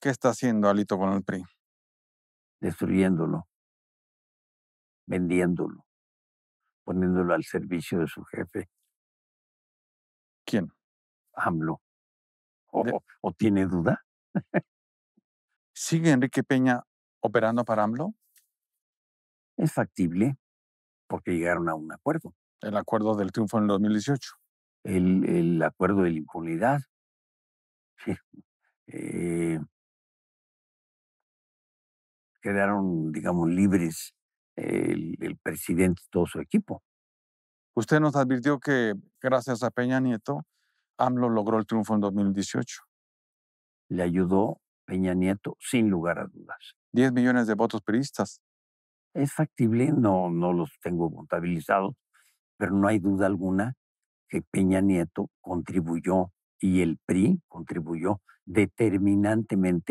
¿Qué está haciendo Alito con el PRI? Destruyéndolo, vendiéndolo, poniéndolo al servicio de su jefe. ¿Quién? AMLO. ¿O, tiene duda? ¿Sigue Enrique Peña operando para AMLO? Es factible, porque llegaron a un acuerdo. El acuerdo del triunfo en el 2018. El, el acuerdo de la impunidad. Sí. Eh, quedaron, digamos, libres el, presidente y todo su equipo. Usted nos advirtió que gracias a Peña Nieto, AMLO logró el triunfo en 2018. Le ayudó Peña Nieto, sin lugar a dudas. 10 millones de votos periodistas. Es factible, no, no los tengo contabilizados, pero no hay duda alguna que Peña Nieto contribuyó y el PRI contribuyó determinantemente